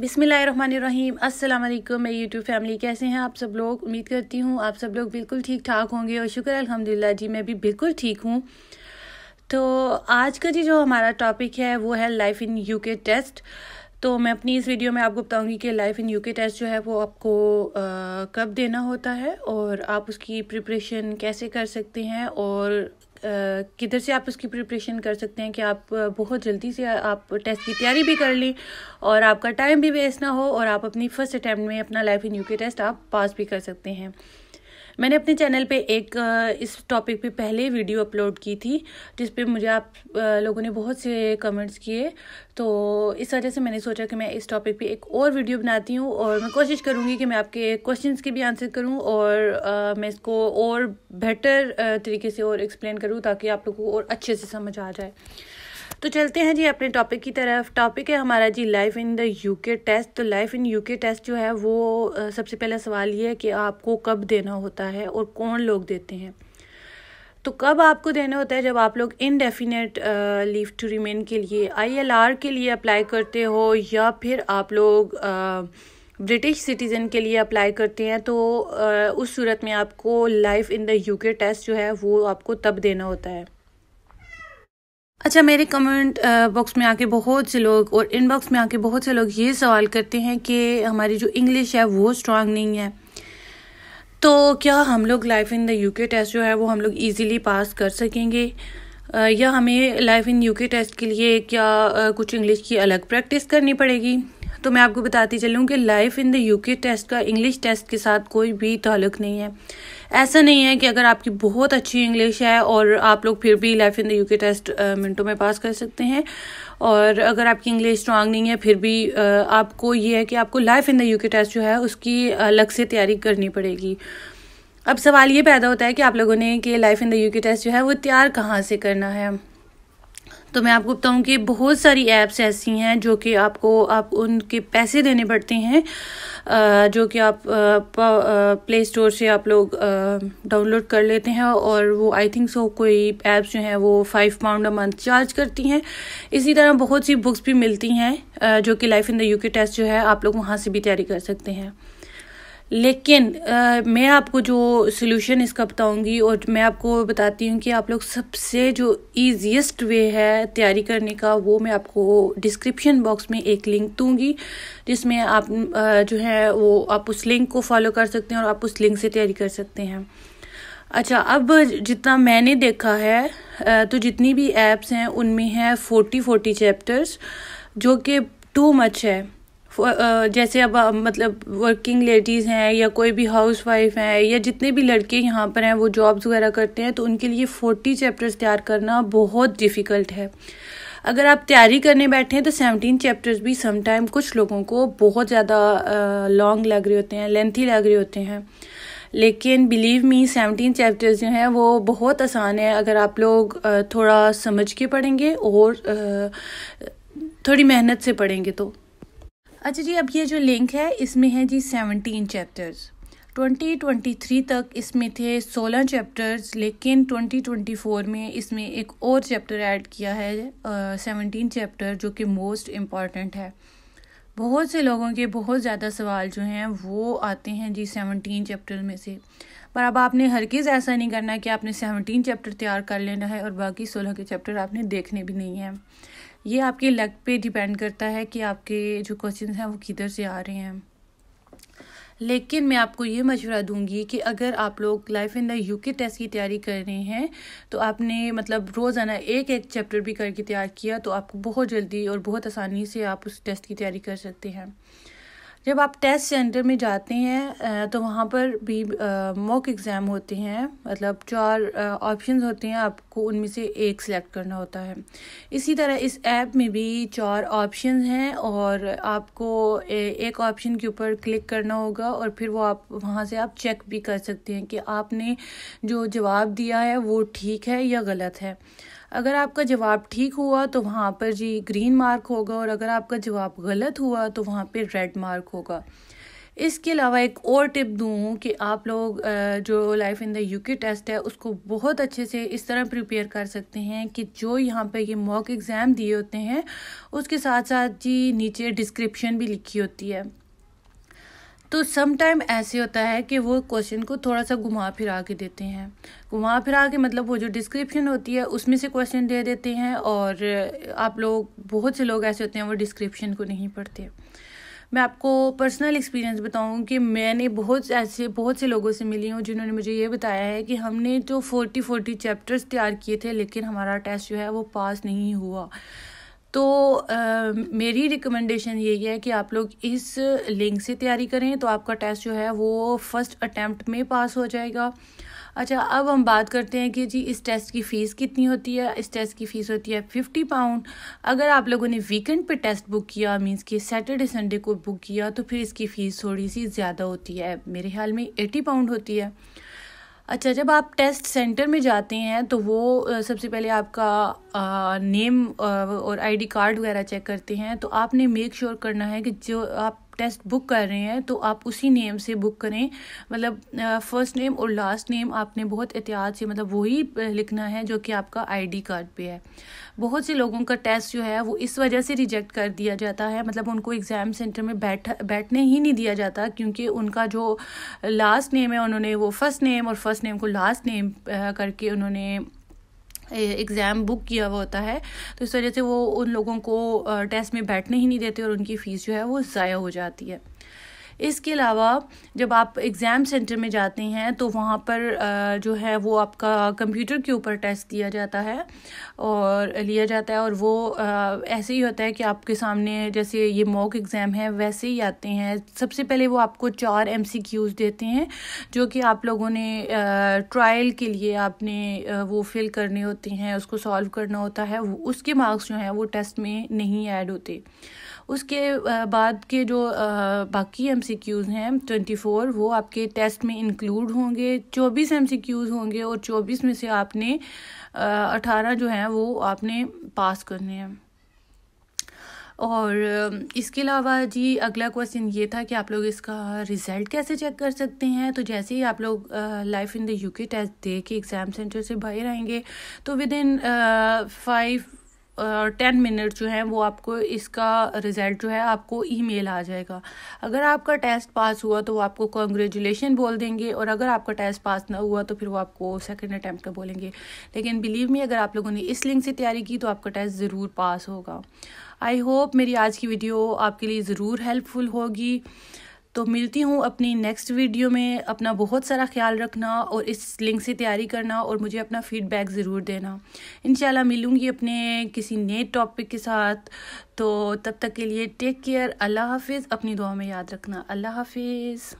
बिसमीम् असलम मेरी YouTube family कैसे हैं आप सब लोग उम्मीद करती हूँ आप सब लोग बिल्कुल ठीक ठाक होंगे और शुक्र अल्हम्दुलिल्लाह जी मैं भी बिल्कुल ठीक हूँ तो आज का जी जो हमारा टॉपिक है वो है लाइफ इन यूके टेस्ट तो मैं अपनी इस वीडियो में आपको बताऊंगी कि लाइफ इन यूके टेस्ट जो है वो आपको आ, कब देना होता है और आप उसकी प्रिपरेशन कैसे कर सकते हैं और किधर से आप उसकी प्रिपरेशन कर सकते हैं कि आप बहुत जल्दी से आप टेस्ट की तैयारी भी कर लें और आपका टाइम भी वेस्ट ना हो और आप अपनी फर्स्ट अटैम्प्ट में अपना life in U K test आप पास भी कर सकते हैं मैंने अपने चैनल पे एक इस टॉपिक पे पहले वीडियो अपलोड की थी जिस पे मुझे आप लोगों ने बहुत से कमेंट्स किए तो इस वजह से मैंने सोचा कि मैं इस टॉपिक पे एक और वीडियो बनाती हूँ और मैं कोशिश करूँगी कि मैं आपके क्वेश्चंस के भी आंसर करूँ और मैं इसको और बेहतर तरीके से और एक्सप्लेन करूँ ताकि आप लोगों को और अच्छे से समझ आ जाए तो चलते हैं जी अपने टॉपिक की तरफ टॉपिक है हमारा जी life in the UK test तो लाइफ इन यूके टेस्ट जो है वो सबसे पहला सवाल ये है कि आपको कब देना होता है और कौन लोग देते हैं तो कब आपको देना होता है जब आप लोग इनडेफिनेट लीव टू रिमेन के लिए आई के लिए अप्लाई करते हो या फिर आप लोग ब्रिटिश सिटीज़न के लिए अप्लाई करते हैं तो आ, उस सूरत में आपको life in the UK test जो है वो आपको तब देना होता है अच्छा मेरे कमेंट बॉक्स में आके बहुत से लोग और इनबॉक्स में आके बहुत से लोग ये सवाल करते हैं कि हमारी जो इंग्लिश है वो स्ट्रांग नहीं है तो क्या हम लोग life in the UK test जो है वो हम लोग इजीली पास कर सकेंगे या हमें लाइफ इन यूके टेस्ट के लिए क्या कुछ इंग्लिश की अलग प्रैक्टिस करनी पड़ेगी तो मैं आपको बताती चलूँ कि life in the UK test का इंग्लिश टेस्ट के साथ कोई भी ताल्लुक नहीं है ऐसा नहीं है कि अगर आपकी बहुत अच्छी इंग्लिश है और आप लोग फिर भी life in the UK test मिनटों में पास कर सकते हैं और अगर आपकी इंग्लिश स्ट्रांग नहीं है फिर भी आपको ये है कि आपको life in the UK test जो है उसकी अलग से तैयारी करनी पड़ेगी अब सवाल ये पैदा होता है कि आप लोगों ने कि life in the UK test जो है वो तैयार कहाँ से करना है तो मैं आपको बताऊँ कि बहुत सारी ऐप्स ऐसी हैं जो कि आपको आप उनके पैसे देने पड़ते हैं जो कि आप प्ले स्टोर से आप लोग डाउनलोड कर लेते हैं और वो आई थिंक सो कोई ऐप्स जो हैं वो five pound a month charge करती हैं इसी तरह बहुत सी बुक्स भी मिलती हैं जो कि life in the UK test जो है आप लोग वहाँ से भी तैयारी कर सकते हैं लेकिन आ, मैं आपको जो सोल्यूशन इसका बताऊंगी और मैं आपको बताती हूँ कि आप लोग सबसे जो ईजिएस्ट वे है तैयारी करने का वो मैं आपको डिस्क्रिप्शन बॉक्स में एक लिंक दूंगी जिसमें आप आ, जो है वो आप उस लिंक को फॉलो कर सकते हैं और आप उस लिंक से तैयारी कर सकते हैं अच्छा अब जितना मैंने देखा है तो जितनी भी एप्स हैं उनमें है फोर्टी फोर्टी चैप्टर्स जो कि टू मच है जैसे अब मतलब वर्किंग लेडीज़ हैं या कोई भी हाउस वाइफ हैं या जितने भी लड़के यहाँ पर हैं वो जॉब्स वगैरह करते हैं तो उनके लिए फोर्टी चैप्टर्स तैयार करना बहुत डिफ़िकल्ट है अगर आप तैयारी करने बैठे हैं तो सेवनटीन चैप्टर्स भी समटाइम कुछ लोगों को बहुत ज़्यादा लॉन्ग लग रहे होते हैं लेंथी लग रहे होते हैं लेकिन बिलीव मी सेवनटीन चैप्टर्स जो हैं वो बहुत आसान है अगर आप लोग थोड़ा समझ के पढ़ेंगे और थोड़ी मेहनत से पढ़ेंगे तो अच्छा जी अब ये जो लिंक है इसमें है जी सेवनटीन चैप्टर्स 2023 तक इसमें थे 16 चैप्टर्स लेकिन 2024 में इसमें एक और चैप्टर ऐड किया है सेवनटीन चैप्टर जो कि मोस्ट इम्पॉर्टेंट है बहुत से लोगों के बहुत ज़्यादा सवाल जो हैं वो आते हैं जी सेवनटीन चैप्टर में से पर अब आपने हर चीज़ ऐसा नहीं करना कि आपने सेवनटीन चैप्टर तैयार कर लेना है और बाकी सोलह के चैप्टर आपने देखने भी नहीं हैं ये आपके लक पे डिपेंड करता है कि आपके जो क्वेश्चन हैं वो किधर से आ रहे हैं लेकिन मैं आपको ये मशवरा दूंगी कि अगर आप लोग life in the UK test की तैयारी कर रहे हैं तो आपने मतलब रोज़ाना एक एक चैप्टर भी करके तैयार किया तो आपको बहुत जल्दी और बहुत आसानी से आप उस टेस्ट की तैयारी कर सकते हैं जब आप टेस्ट सेंटर में जाते हैं तो वहाँ पर भी मॉक एग्ज़ाम होते हैं मतलब चार ऑप्शंस होते हैं आपको उनमें से एक सिलेक्ट करना होता है इसी तरह इस ऐप में भी चार ऑप्शन हैं और आपको एक ऑप्शन के ऊपर क्लिक करना होगा और फिर वो आप वहाँ से आप चेक भी कर सकते हैं कि आपने जो जवाब दिया है वो ठीक है या गलत है अगर आपका जवाब ठीक हुआ तो वहाँ पर जी ग्रीन मार्क होगा और अगर आपका जवाब गलत हुआ तो वहाँ पर रेड मार्क होगा इसके अलावा एक और टिप दूँ कि आप लोग जो life in the UK test है उसको बहुत अच्छे से इस तरह प्रिपेयर कर सकते हैं कि जो यहाँ पे ये मॉक एग्ज़ाम दिए होते हैं उसके साथ साथ जी नीचे डिस्क्रिप्शन भी लिखी होती है तो समटाइम ऐसे होता है कि वो क्वेश्चन को थोड़ा सा घुमा फिरा के देते हैं घुमा फिरा के मतलब वो जो डिस्क्रिप्शन होती है उसमें से क्वेश्चन दे देते हैं और आप लोग बहुत से लोग ऐसे होते हैं वो डिस्क्रिप्शन को नहीं पढ़ते मैं आपको पर्सनल एक्सपीरियंस बताऊं कि मैंने बहुत ऐसे बहुत से लोगों से मिली हूँ जिन्होंने मुझे ये बताया है कि हमने तो फोर्टी फोर्टी चैप्टर्स तैयार किए थे लेकिन हमारा टेस्ट जो है वो पास नहीं हुआ तो आ, मेरी रिकमेंडेशन यही है कि आप लोग इस लिंक से तैयारी करें तो आपका टेस्ट जो है वो फर्स्ट अटैम्प्ट में पास हो जाएगा अच्छा अब हम बात करते हैं कि जी इस टेस्ट की फ़ीस कितनी होती है इस टेस्ट की फ़ीस होती है फिफ्टी पाउंड अगर आप लोगों ने वीकेंड पे टेस्ट बुक किया मींस कि सैटरडे संडे को बुक किया तो फिर इसकी फ़ीस थोड़ी सी ज़्यादा होती है मेरे ख्याल में एटी पाउंड होती है अच्छा जब आप टेस्ट सेंटर में जाते हैं तो वो सबसे पहले आपका आ, नेम आ, और आईडी कार्ड वगैरह चेक करते हैं तो आपने मेक श्योर sure करना है कि जो आप टेस्ट बुक कर रहे हैं तो आप उसी नेम से बुक करें मतलब फ़र्स्ट नेम और लास्ट नेम आपने बहुत एहतियात से मतलब वही लिखना है जो कि आपका आईडी कार्ड पे है बहुत से लोगों का टेस्ट जो है वो इस वजह से रिजेक्ट कर दिया जाता है मतलब उनको एग्ज़ाम सेंटर में बैठ बैठने ही नहीं दिया जाता क्योंकि उनका जो लास्ट नेम है उन्होंने वो फर्स्ट नेम और फर्स्ट नेम को लास्ट नेम करके उन्होंने एग्ज़ाम बुक किया हुआ होता है तो इस वजह से वो उन लोगों को टेस्ट में बैठने ही नहीं देते और उनकी फ़ीस जो है वो ज़ाया हो जाती है इसके अलावा जब आप एग्ज़ाम सेंटर में जाते हैं तो वहाँ पर जो है वो आपका कंप्यूटर के ऊपर टेस्ट दिया जाता है और लिया जाता है और वो ऐसे ही होता है कि आपके सामने जैसे ये मॉक एग्ज़ाम है वैसे ही आते हैं सबसे पहले वो आपको चार एम देते हैं जो कि आप लोगों ने ट्रायल के लिए आपने वो फिल करने होते हैं उसको सॉल्व करना होता है उसके मार्क्स जो हैं वो टेस्ट में नहीं ऐड होते उसके बाद के जो बाकी एम सी क्यूज़ हैं ट्वेंटी फोर वो आपके टेस्ट में इंक्लूड होंगे चौबीस एम सी क्यूज़ होंगे और चौबीस में से आपने अठारह जो हैं वो आपने पास करने हैं और इसके अलावा जी अगला क्वेश्चन ये था कि आप लोग इसका रिज़ल्ट कैसे चेक कर सकते हैं तो जैसे ही आप लोग life in the UK test दे के एग्ज़ाम सेंटर से बाहर आएंगे तो within five ten minute जो है वो आपको इसका रिज़ल्ट जो है आपको ईमेल आ जाएगा अगर आपका टेस्ट पास हुआ तो वो आपको कॉन्ग्रेचुलेशन बोल देंगे और अगर आपका टेस्ट पास ना हुआ तो फिर वो आपको सेकेंड अटैम्प्ट बोलेंगे लेकिन बिलीव मी अगर आप लोगों ने इस लिंक से तैयारी की तो आपका टेस्ट ज़रूर पास होगा आई होप मेरी आज की वीडियो आपके लिए ज़रूर हेल्पफुल होगी तो मिलती हूँ अपनी नेक्स्ट वीडियो में अपना बहुत सारा ख्याल रखना और इस लिंक से तैयारी करना और मुझे अपना फ़ीडबैक ज़रूर देना इन मिलूँगी अपने किसी नए टॉपिक के साथ तो तब तक के लिए टेक केयर अल्लाह हाफिज़ अपनी दुआ में याद रखना अल्लाह हाफिज़